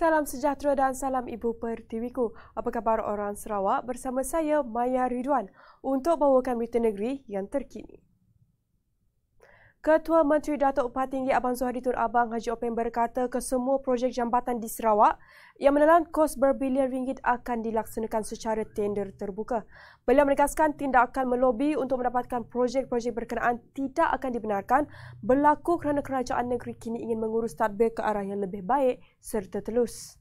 Salam sejahtera dan salam Ibu Pertiwiku. Apa khabar orang Sarawak? Bersama saya Maya Ridwan untuk bawakan berita negeri yang terkini. Ketua Menteri Datuk Upah Tinggi Abang Zuhari Tun Abang Haji Open berkata kesemua projek jambatan di Sarawak yang menelan kos berbilion ringgit akan dilaksanakan secara tender terbuka. Beliau menegaskan tindakan melobi untuk mendapatkan projek-projek berkenaan tidak akan dibenarkan berlaku kerana kerajaan negeri kini ingin mengurus tadbir ke arah yang lebih baik serta telus.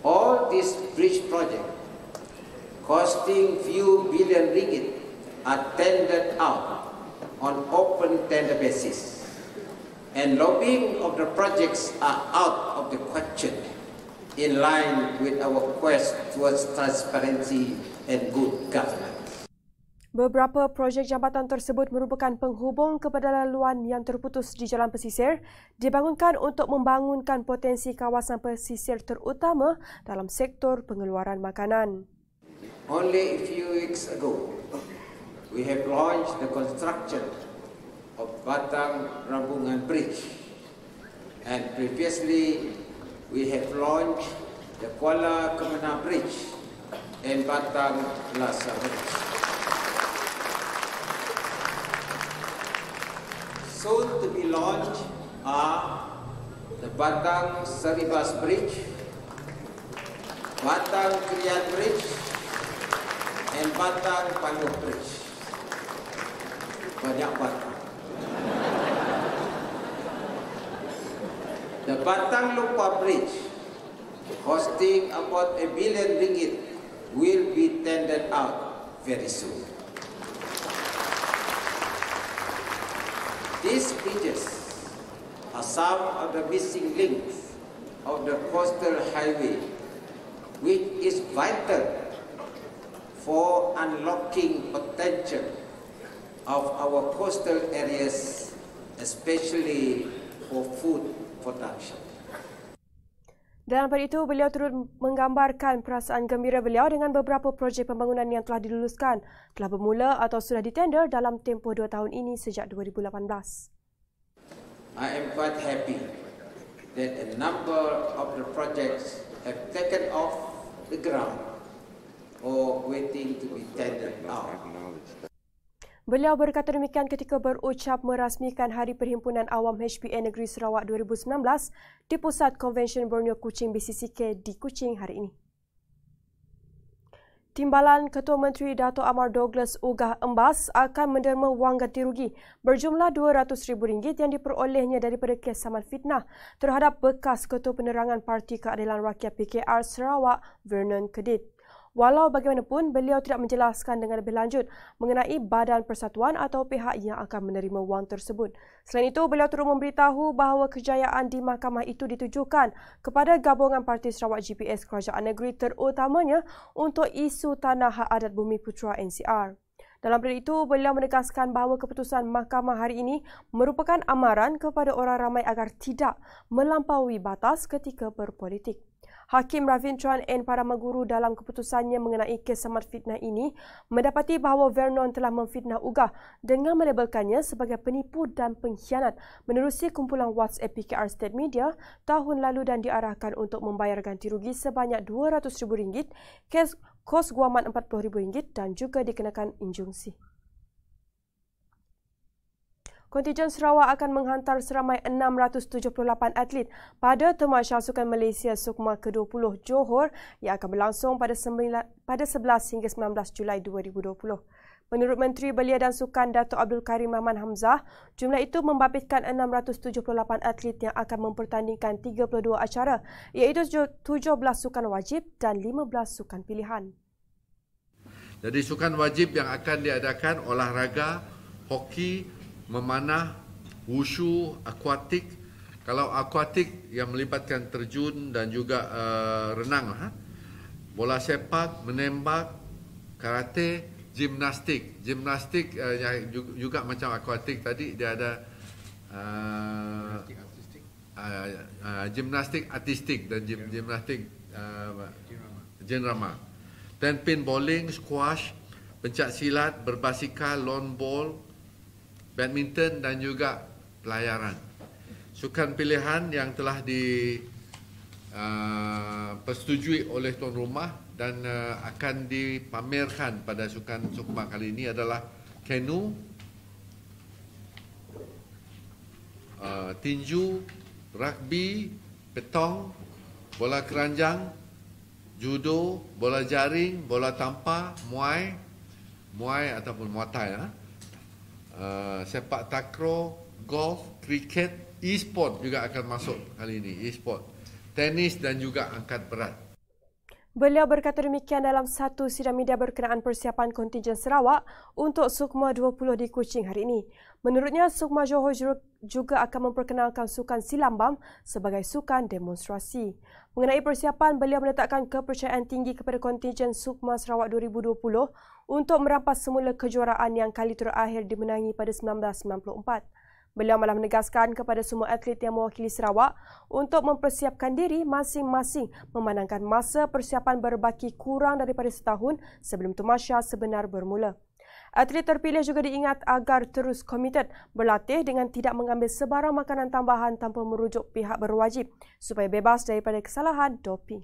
All this bridge project costing few billion ringgit are tendered out on open tender basis and lobbying of the projects are out of the question in line with our quest towards transparency and good governance. Beberapa projek jambatan tersebut merupakan penghubung kepada laluan yang terputus di jalan pesisir, dibangunkan untuk membangunkan potensi kawasan pesisir terutama dalam sektor pengeluaran makanan. Only a few weeks ago, we have launched the construction of Batang Rambungan Bridge. And previously, we have launched the Kuala Kemena Bridge and Batang Lhasa Bridge. Soon to be launched are the Batang Saribas Bridge, Batang Krian Bridge, and Batang Panduk Bridge banyak batu. The Batang Lupa Bridge, costing about a billion ringgit, will be tendered out very soon. These bridges are some of the missing links of the coastal highway, which is vital for unlocking potential of our coastal areas, especially for food production. Dalam pada itu, beliau turut menggambarkan perasaan gembira beliau dengan beberapa projek pembangunan yang telah diluluskan, telah bermula atau sudah ditender dalam tempoh dua tahun ini sejak 2018. I am quite happy that a number of the projects have taken off the ground or waiting to be tendered now. Beliau berkata demikian ketika berucap merasmikan Hari Perhimpunan Awam HPN Negeri Sarawak 2019 di Pusat Convention Borneo Kuching BCCK di Kuching hari ini. Timbalan Ketua Menteri Dato' Amar Douglas Ugah Embas akan menderma wang ganti rugi berjumlah RM200,000 yang diperolehnya daripada kes saman fitnah terhadap bekas Ketua Penerangan Parti Keadilan Rakyat PKR Sarawak, Vernon Kedit. Walau bagaimanapun, beliau tidak menjelaskan dengan lebih lanjut mengenai badan persatuan atau pihak yang akan menerima wang tersebut. Selain itu, beliau turut memberitahu bahawa kejayaan di mahkamah itu ditujukan kepada gabungan parti Sarawak GPS Kerajaan Negeri terutamanya untuk isu tanah hak adat bumi putera NCR. Dalam beliau itu, beliau menegaskan bahawa keputusan mahkamah hari ini merupakan amaran kepada orang ramai agar tidak melampaui batas ketika berpolitik. Hakim Ravin Chuan N. Paramaguru dalam keputusannya mengenai kes samar fitnah ini mendapati bahawa Vernon telah memfitnah Uga dengan melabelkannya sebagai penipu dan pengkhianat menerusi kumpulan WhatsApp PKR State Media tahun lalu dan diarahkan untuk membayar ganti rugi sebanyak RM200,000 kes kos guaman RM40,000 dan juga dikenakan injungsi. Kontijen Sarawak akan menghantar seramai 678 atlet pada Temuasyah Sukan Malaysia Sukma ke-20 Johor yang akan berlangsung pada 11 hingga 19 Julai 2020. Menurut Menteri Belia dan Sukan Datuk Abdul Karim Rahman Hamzah, jumlah itu membabitkan 678 atlet yang akan mempertandingkan 32 acara iaitu 17 sukan wajib dan 15 sukan pilihan. Jadi sukan wajib yang akan diadakan olahraga, hoki, memanah, wushu, akuatik. Kalau akuatik yang melibatkan terjun dan juga uh, renang lah, Ha? Bola sepak, menembak, karate, gimnastik. Gimnastik uh, yang juga, juga macam akuatik tadi dia ada uh, Uh, uh, gimnastik artistik dan gimnastik uh, eh, jenrama. Ten pin bowling, squash, pencak silat, berbasikal, lawn ball, badminton dan juga pelayaran. Sukan pilihan yang telah di uh, persetujui oleh tuan rumah dan uh, akan dipamerkan pada sukan Sukma kali ini adalah kenu, uh, tinju, rugby, petong, bola keranjang, judo, bola jaring, bola tampar, muay, muay ataupun muatai. Ha? Eh, sepak takro, golf, kriket, e-sport juga akan masuk kali ini, e-sport. Tenis dan juga angkat berat. Beliau berkata demikian dalam satu sidang media berkenaan persiapan kontingen Sarawak untuk Sukma 20 di Kuching hari ini. Menurutnya, Sukma Johor juga akan memperkenalkan sukan silambam sebagai sukan demonstrasi. Mengenai persiapan, beliau meletakkan kepercayaan tinggi kepada kontingen Sukma Sarawak 2020 untuk merampas semula kejuaraan yang kali terakhir dimenangi pada 1994. Beliau malah menegaskan kepada semua atlet yang mewakili Sarawak untuk mempersiapkan diri masing-masing memandangkan masa persiapan berbaki kurang daripada setahun sebelum Tumasya sebenar bermula. Atlet terpilih juga diingat agar terus komited berlatih dengan tidak mengambil sebarang makanan tambahan tanpa merujuk pihak berwajib supaya bebas daripada kesalahan doping.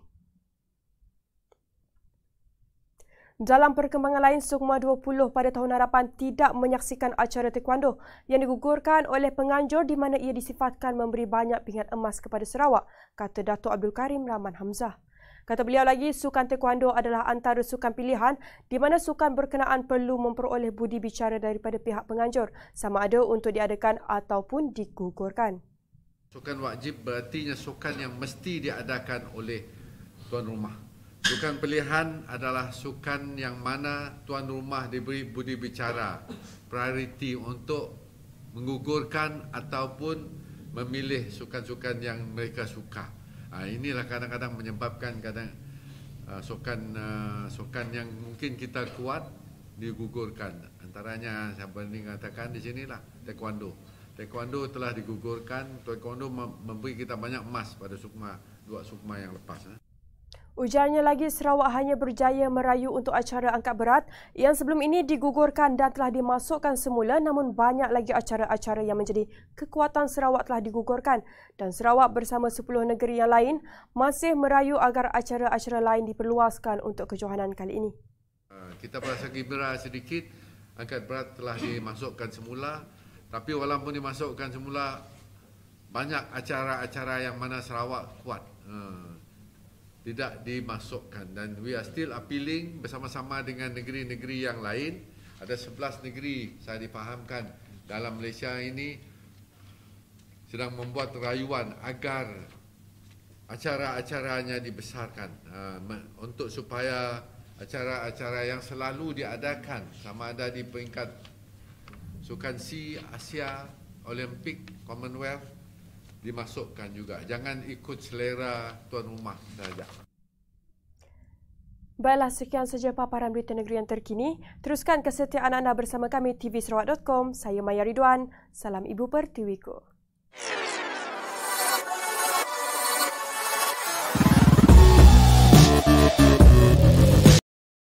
Dalam perkembangan lain, Sukma 20 pada tahun harapan tidak menyaksikan acara taekwondo yang digugurkan oleh penganjur di mana ia disifatkan memberi banyak pingat emas kepada Sarawak, kata Dato' Abdul Karim Rahman Hamzah. Kata beliau lagi, sukan taekwondo adalah antara sukan pilihan di mana sukan berkenaan perlu memperoleh budi bicara daripada pihak penganjur sama ada untuk diadakan ataupun digugurkan. Sukan wajib berartinya sukan yang mesti diadakan oleh tuan rumah. Bukan pilihan adalah sukan yang mana tuan rumah diberi budi bicara prioriti untuk menggugurkan ataupun memilih sukan-sukan yang mereka suka. Ha, inilah kadang-kadang menyebabkan kadang uh, sukan uh, sukan yang mungkin kita kuat digugurkan. Antaranya saya berani katakan di sinilah taekwondo. Taekwondo telah digugurkan. Taekwondo memberi kita banyak emas pada sukma dua sukma yang lepas. Eh. Ujarnya lagi, Sarawak hanya berjaya merayu untuk acara angkat berat yang sebelum ini digugurkan dan telah dimasukkan semula namun banyak lagi acara-acara yang menjadi kekuatan Sarawak telah digugurkan dan Sarawak bersama 10 negeri yang lain masih merayu agar acara-acara lain diperluaskan untuk kejohanan kali ini. Ah, kita berasa gembira sedikit, angkat berat telah dimasukkan semula tapi walaupun dimasukkan semula, banyak acara-acara yang mana Sarawak kuat. Hmm tidak dimasukkan dan we are still appealing bersama-sama dengan negeri-negeri yang lain ada 11 negeri saya difahamkan dalam Malaysia ini sedang membuat rayuan agar acara-acaranya dibesarkan uh, untuk supaya acara-acara yang selalu diadakan sama ada di peringkat sukan C Asia Olimpik Commonwealth dimasukkan juga. Jangan ikut selera tuan rumah saja. Baiklah, sekian saja paparan berita negeri yang terkini. Teruskan kesetiaan anda bersama kami TV Saya Maya Ridwan. Salam Ibu Pertiwiku. Yeah.